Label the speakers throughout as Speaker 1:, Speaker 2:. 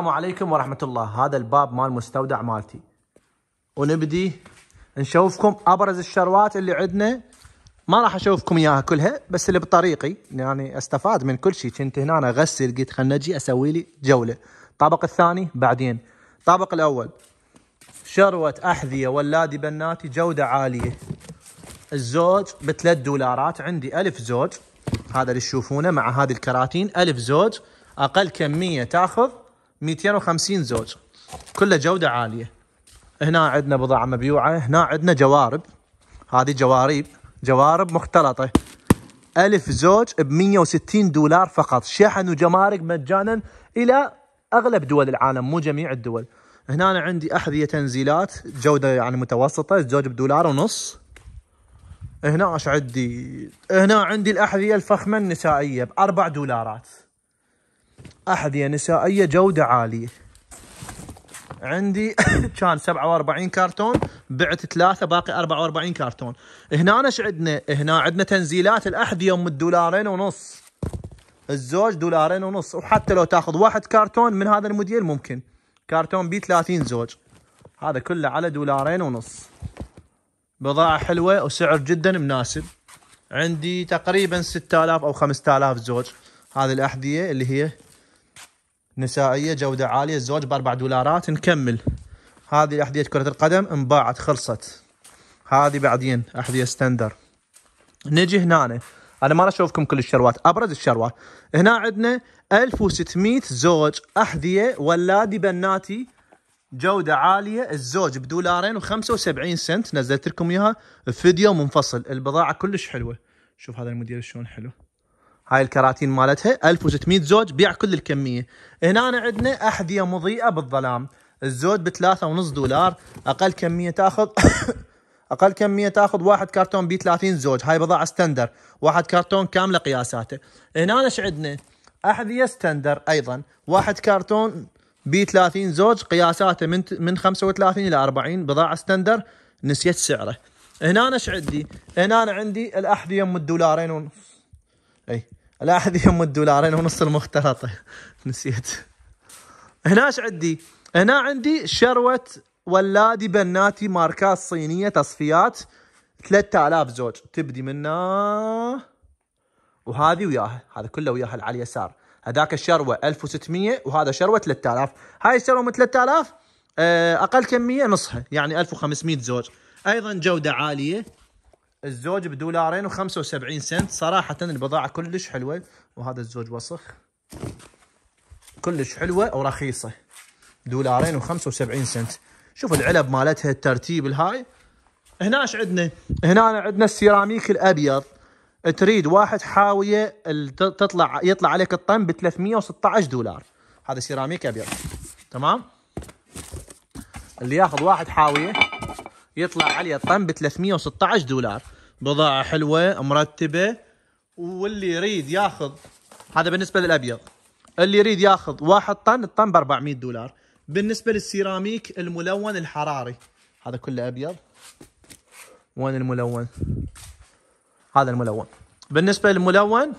Speaker 1: السلام عليكم ورحمة الله هذا الباب مال مستودع مالتي ونبدي نشوفكم أبرز الشروات اللي عندنا ما راح أشوفكم إياها كلها بس اللي بطريقي يعني أستفاد من كل شيء كنت هنا أنا أغسل قلت خلنا أجي أسوي لي جولة الطابق الثاني بعدين الطابق الأول شروة أحذية ولادي بناتي جودة عالية الزوج بثلاث دولارات عندي ألف زوج هذا اللي تشوفونه مع هذه الكراتين ألف زوج أقل كمية تاخذ 250 زوج كله جودة عالية هنا عندنا بضاعة مبيوعة هنا عندنا جوارب هذه جواريب جوارب مختلطة ألف زوج ب 160 دولار فقط شحن وجمارك مجانا إلى أغلب دول العالم مو جميع الدول هنا أنا عندي أحذية تنزيلات جودة يعني متوسطة الزوج بدولار ونص هنا ايش عندي هنا عندي الأحذية الفخمة النسائية بأربع دولارات أحذية نسائية جودة عالية عندي كان 47 كرتون بعت ثلاثة باقي 44 كرتون هنا ايش عندنا هنا عندنا تنزيلات الأحذية أم الدولارين ونص الزوج دولارين ونص وحتى لو تاخذ واحد كرتون من هذا الموديل ممكن كرتون بي 30 زوج هذا كله على دولارين ونص بضاعة حلوة وسعر جدا مناسب عندي تقريبا 6000 أو 5000 زوج هذه الأحذية اللي هي نسائيه جوده عاليه الزوج باربع دولارات نكمل هذه احذيه كره القدم انباعت خلصت هذه بعدين احذيه ستاندر نجي هنا انا ما اشوفكم كل الشروات ابرز الشروات هنا عندنا 1600 زوج احذيه ولادي بناتي جودة عالية الزوج بدولارين و75 سنت نزلت لكم اياها فيديو منفصل البضاعة كلش حلوة شوف هذا الموديل شلون حلو هاي الكراتين مالتها 1600 زوج بيع كل الكميه هنا عندنا احذيه مضيئه بالظلام الزوج بثلاثة ونص دولار اقل كميه تاخذ اقل كميه تاخذ واحد كرتون بي 30 زوج هاي بضاعه ستندر واحد كرتون كامله قياساته هنا ايش عندنا احذيه ستندر ايضا واحد كرتون بي 30 زوج قياساته من من 35 الى 40 بضاعه ستندر نسيت سعره هنا ايش عندي هنا عندي الاحذيه من الدولارين ونص اي لا احد يهم الدولارين ونص المختلطه نسيت هناش عندي هنا عندي شروه ولادي بناتي ماركات صينيه تصفيات 3000 زوج تبدي منا وهذه وياها هذا كله وياها على اليسار هذاك الشروه 1600 وهذا شروه 3000 هاي الشروه من 3000 آه، اقل كميه نصها يعني 1500 زوج ايضا جوده عاليه الزوج بدولارين و75 سنت صراحة البضاعة كلش حلوة وهذا الزوج وسخ كلش حلوة ورخيصة دولارين و75 سنت شوف العلب مالتها الترتيب الهاي هنا ايش عندنا هنا عندنا السيراميك الابيض تريد واحد حاوية تطلع يطلع عليك الطن ب 316 دولار هذا سيراميك ابيض تمام اللي ياخذ واحد حاوية يطلع علي الطن ب 316 دولار بضاعة حلوة مرتبة واللي يريد ياخذ هذا بالنسبة للأبيض اللي يريد ياخذ واحد طن الطن ب 400 دولار بالنسبة للسيراميك الملون الحراري هذا كله أبيض وين الملون هذا الملون بالنسبة للملون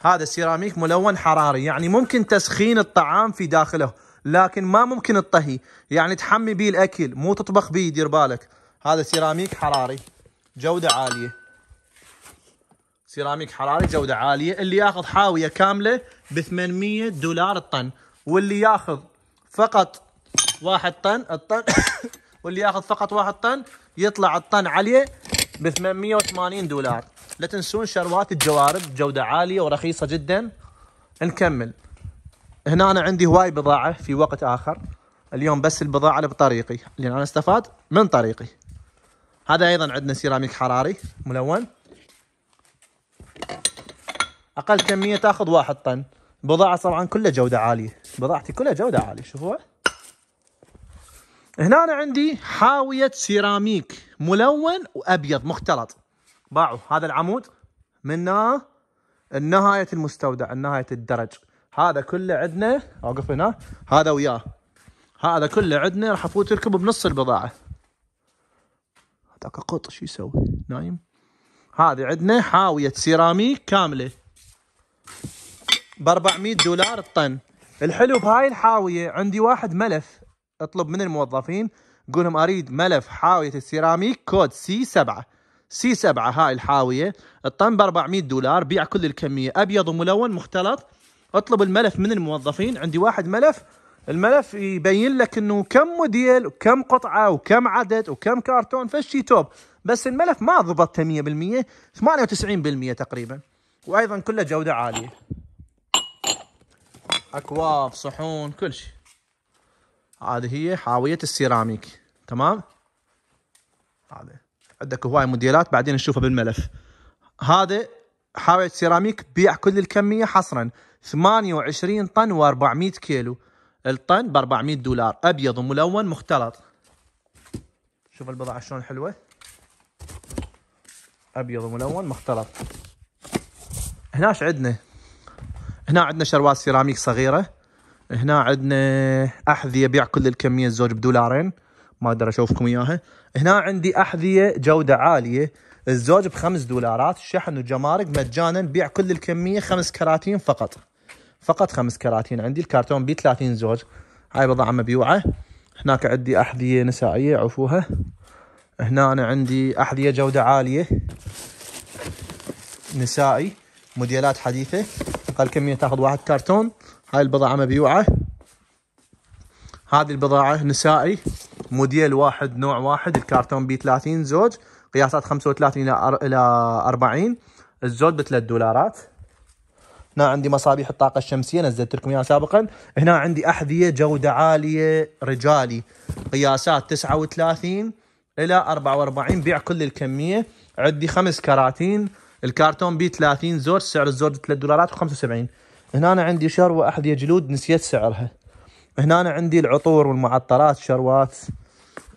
Speaker 1: هذا السيراميك ملون حراري يعني ممكن تسخين الطعام في داخله لكن ما ممكن الطهي يعني تحمي بيه الاكل مو تطبخ بيه دير بالك هذا سيراميك حراري جوده عاليه سيراميك حراري جوده عاليه اللي ياخذ حاويه كامله ب 800 دولار الطن واللي ياخذ فقط واحد طن الطن واللي ياخذ فقط واحد طن يطلع الطن عليه ب 880 دولار لا تنسون شروات الجوارب جوده عاليه ورخيصه جدا نكمل هنا أنا عندي هواي بضاعة في وقت آخر اليوم بس البضاعة اللي بطريقي لأن أنا استفاد من طريقي هذا أيضا عندنا سيراميك حراري ملون أقل كمية تاخذ واحد طن بضاعة طبعا كلها جودة عالية بضاعتي كلها جودة عالية شوفوها هنا أنا عندي حاوية سيراميك ملون وأبيض مختلط باعوا هذا العمود من نهاية المستودع نهاية الدرج هذا كله عندنا اوقف هنا هذا وياه هذا كله عندنا راح افوت لكم بنص البضاعه هذاك قط شو يسوي نايم هذه عندنا حاويه سيراميك كامله ب 400 دولار الطن الحلو بهاي الحاويه عندي واحد ملف اطلب من الموظفين قول لهم اريد ملف حاويه السيراميك كود سي 7 سي 7 هاي الحاويه الطن ب 400 دولار بيع كل الكميه ابيض وملون مختلط اطلب الملف من الموظفين عندي واحد ملف الملف يبين لك انه كم موديل وكم قطعه وكم عدد وكم كرتون فشي توب بس الملف ما ضبطته 100% 98% تقريبا وايضا كله جوده عاليه اكواب صحون كل شيء هذه هي حاويه السيراميك تمام هذا عندك هواي موديلات بعدين نشوفها بالملف هذا حاويه سيراميك بيع كل الكميه حصرا 28 طن و400 كيلو الطن ب 400 دولار ابيض وملون مختلط شوف البضاعه شلون حلوه ابيض وملون مختلط هنا عندنا هنا عندنا شروات سيراميك صغيره هنا عندنا احذيه بيع كل الكميه الزوج بدولارين ما اقدر اشوفكم اياها هنا عندي احذيه جوده عاليه الزوج بخمس دولارات الشحن والجمارك مجانا بيع كل الكميه خمس كراتين فقط فقط خمس كراتين عندي الكرتون ب 30 زوج هاي بضاعة مبيوعة هناك عندي أحذية نسائية عفوها هنا أنا عندي أحذية جودة عالية نسائي موديلات حديثة أقل كمية تاخذ واحد كرتون هاي البضاعة مبيوعة هذه البضاعة نسائي موديل واحد نوع واحد الكرتون ب 30 زوج قياسات 35 إلى 40 الزوج بثلاث دولارات هنا عندي مصابيح الطاقه الشمسيه نزلت لكم اياها سابقا هنا عندي احذيه جوده عاليه رجالي قياسات 39 الى 44 بيع كل الكميه عندي خمس كراتين الكرتون بي 30 زوج سعر الزوج 3 دولارات و75 هنا أنا عندي شروه احذيه جلود نسيت سعرها هنا أنا عندي العطور والمعطرات شروات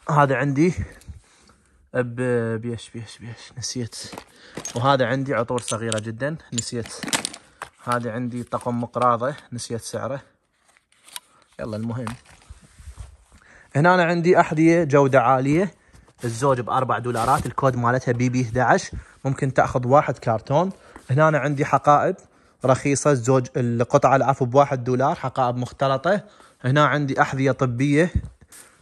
Speaker 1: هذا عندي بيش بيش بيش نسيت وهذا عندي عطور صغيره جدا نسيت هذه عندي طقم مقراضة نسيت سعره يلا المهم هنا أنا عندي أحذية جودة عالية الزوج بأربع دولارات الكود مالتها بي بي 11 ممكن تأخذ واحد كارتون هنا أنا عندي حقائب رخيصة الزوج القطعة العفو بواحد دولار حقائب مختلطة هنا عندي أحذية طبية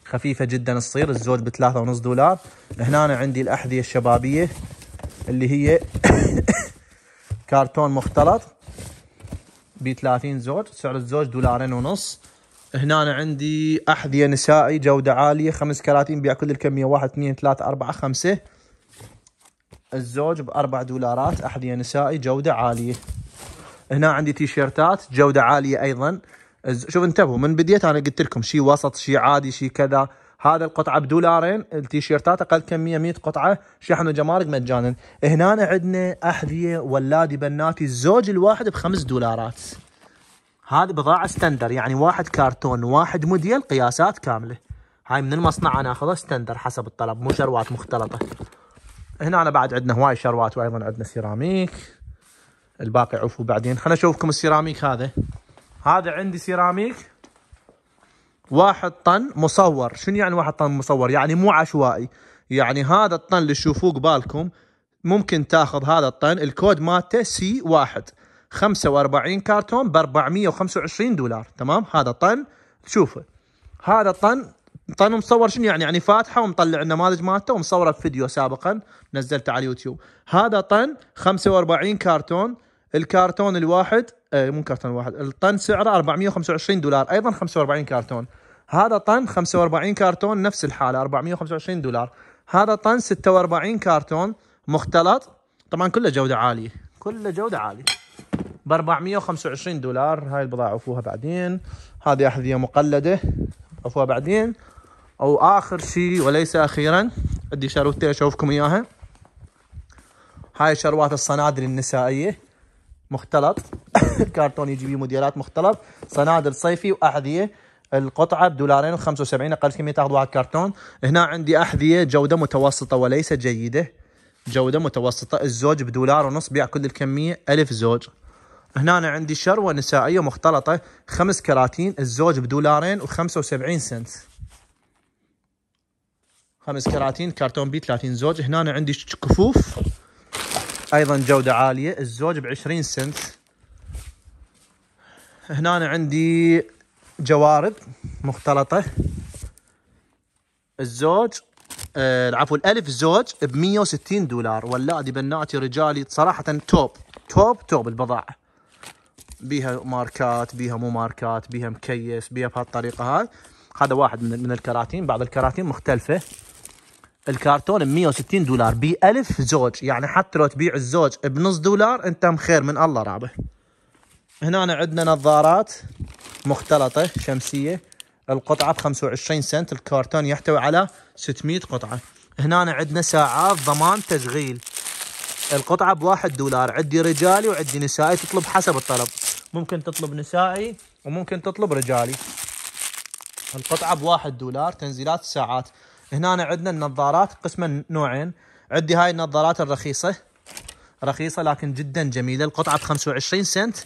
Speaker 1: خفيفة جدا تصير الزوج بثلاثة ونص دولار هنا أنا عندي الأحذية الشبابية اللي هي كرتون مختلط ب 30 زوج سعر الزوج دولارين ونص هنا أنا عندي احذيه نسائي جوده عاليه خمس كراتين بيع كل الكميه واحد اثنين ثلاثة أربعة خمسة الزوج بأربع دولارات احذيه نسائي جوده عاليه هنا عندي تيشيرتات جوده عاليه ايضا شوف انتبهوا من بديت انا قلت لكم شيء وسط شيء عادي شيء كذا هذا القطعه بدولارين التيشيرتات اقل كميه 100 قطعه شحن وجمارك مجانا هنا عندنا احذيه ولادي بناتي الزوج الواحد بخمس دولارات هذه بضاعه ستاندر يعني واحد كرتون واحد موديل قياسات كامله هاي من المصنع انا اخذها ستاندر حسب الطلب مو شروات مختلطه هنا أنا بعد عندنا هواي شروات وايضا عندنا سيراميك الباقي عفو بعدين خليني اشوفكم السيراميك هذا هذا عندي سيراميك واحد طن مصور شنو يعني واحد طن مصور يعني مو عشوائي يعني هذا الطن اللي تشوفوه قبالكم ممكن تاخذ هذا الطن الكود مالته سي واحد 45 كرتون ب 425 دولار تمام هذا طن تشوفه هذا طن طن مصور شنو يعني يعني فاتحه ومطلع النماذج مالته ومصوره في فيديو سابقا نزلته على اليوتيوب هذا طن 45 كرتون الكرتون الواحد آه مو كرتون واحد الطن سعره 425 دولار ايضا 45 كرتون هذا طن 45 كرتون نفس الحاله 425 دولار هذا طن 46 كرتون مختلط طبعا كله جوده عاليه كله جوده عاليه ب 425 دولار هاي البضاعه عفوها بعدين هذه احذيه مقلده عفوها بعدين او اخر شيء وليس اخيرا عندي شروتين اشوفكم اياها هاي شروات الصنادل النسائيه مختلط كرتون يجي بيه موديلات مختلط صنادل صيفي واحذيه القطعه بدولارين و75 اقل كميه تاخذ واحد كرتون هنا عندي احذيه جوده متوسطه وليس جيده جوده متوسطه الزوج بدولار ونص بيع كل الكميه ألف زوج هنا أنا عندي شروه نسائيه مختلطه خمس كراتين الزوج بدولارين و75 سنت خمس كراتين كرتون بي 30 زوج هنا أنا عندي كفوف ايضا جوده عاليه الزوج ب 20 سنت هنا أنا عندي جوارب مختلطه الزوج آه الالف زوج ب 160 دولار ولادي بناتي رجالي صراحه توب توب توب البضاعه بيها ماركات بيها مو ماركات بيها مكيس بيها بهالطريقه هاي هذا واحد من من الكراتين بعض الكراتين مختلفه الكرتون ب 160 دولار ب 1000 زوج يعني حتى لو تبيع الزوج بنص دولار انت مخير من الله رابح هنا عندنا نظارات مختلطة شمسية القطعة ب 25 سنت الكرتون يحتوي على 600 قطعة هنا عندنا ساعات ضمان تشغيل القطعة بواحد دولار عندي رجالي وعندي نسائي تطلب حسب الطلب ممكن تطلب نسائي وممكن تطلب رجالي القطعة بواحد دولار تنزيلات الساعات هنا عندنا النظارات قسمه نوعين عندي هاي النظارات الرخيصة رخيصة لكن جدا جميلة القطعة ب 25 سنت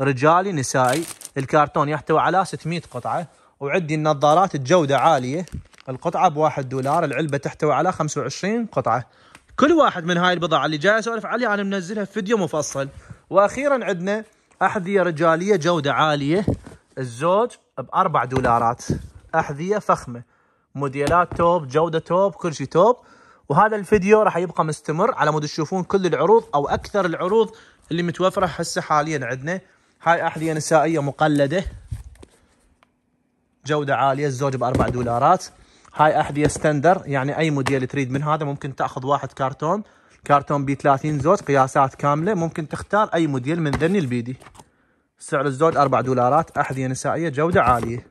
Speaker 1: رجالي نسائي الكرتون يحتوي على 600 قطعة وعندي النظارات الجودة عالية القطعة ب 1 دولار العلبة تحتوي على 25 قطعة كل واحد من هاي البضاعة اللي جاي اسولف عليها انا منزلها في فيديو مفصل واخيرا عندنا احذية رجالية جودة عالية الزوج 4 دولارات احذية فخمة موديلات توب جوده توب كل شيء توب وهذا الفيديو راح يبقى مستمر على مود تشوفون كل العروض او اكثر العروض اللي متوفره هسه حاليا عندنا هاي احذيه نسائيه مقلده جوده عاليه الزوج باربع دولارات هاي احذيه ستندر يعني اي موديل تريد من هذا ممكن تاخذ واحد كرتون كرتون بي 30 زوج قياسات كامله ممكن تختار اي موديل من ذني البيدي سعر الزوج 4 دولارات احذيه نسائيه جوده عاليه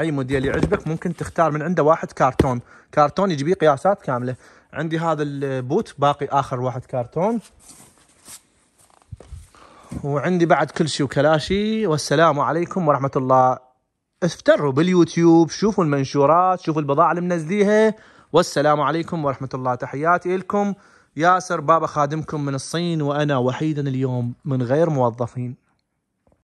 Speaker 1: اي موديل يعجبك ممكن تختار من عنده واحد كرتون كرتون يجيب قياسات كامله عندي هذا البوت باقي اخر واحد كرتون وعندي بعد كل شيء وكلاشي والسلام عليكم ورحمه الله افتروا باليوتيوب شوفوا المنشورات شوفوا البضاعه اللي منزليها والسلام عليكم ورحمه الله تحياتي لكم ياسر بابا خادمكم من الصين وانا وحيدا اليوم من غير موظفين